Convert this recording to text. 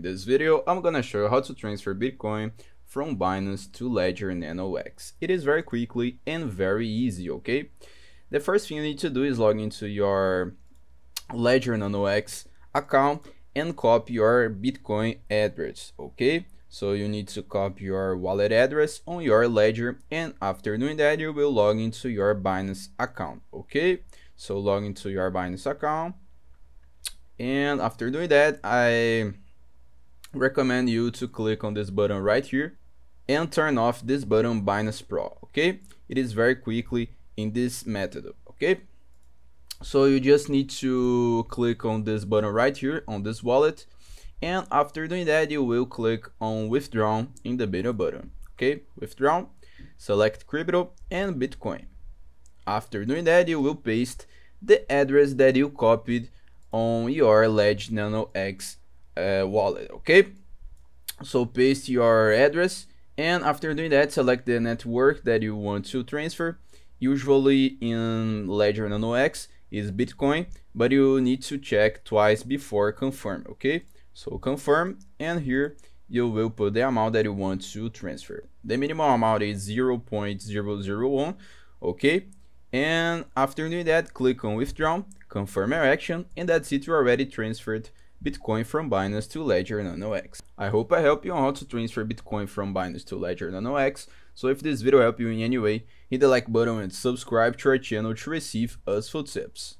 In this video, I'm gonna show you how to transfer Bitcoin from Binance to Ledger X. It is very quickly and very easy, okay? The first thing you need to do is log into your Ledger X account and copy your Bitcoin address, okay? So you need to copy your wallet address on your ledger and after doing that you will log into your Binance account, okay? So log into your Binance account and after doing that I recommend you to click on this button right here and turn off this button Binance Pro, okay? It is very quickly in this method, okay? So you just need to click on this button right here on this wallet and after doing that you will click on withdraw in the middle button, okay? Withdraw, select crypto and Bitcoin. After doing that you will paste the address that you copied on your Ledge Nano X uh, wallet okay so paste your address and after doing that select the network that you want to transfer usually in ledger nano x is bitcoin but you need to check twice before confirm okay so confirm and here you will put the amount that you want to transfer the minimum amount is 0.001 okay and after doing that click on withdraw confirm your action and that's it you already transferred Bitcoin from Binance to Ledger Nano I hope I helped you on how to transfer Bitcoin from Binance to Ledger X. so if this video helped you in any way, hit the like button and subscribe to our channel to receive useful tips.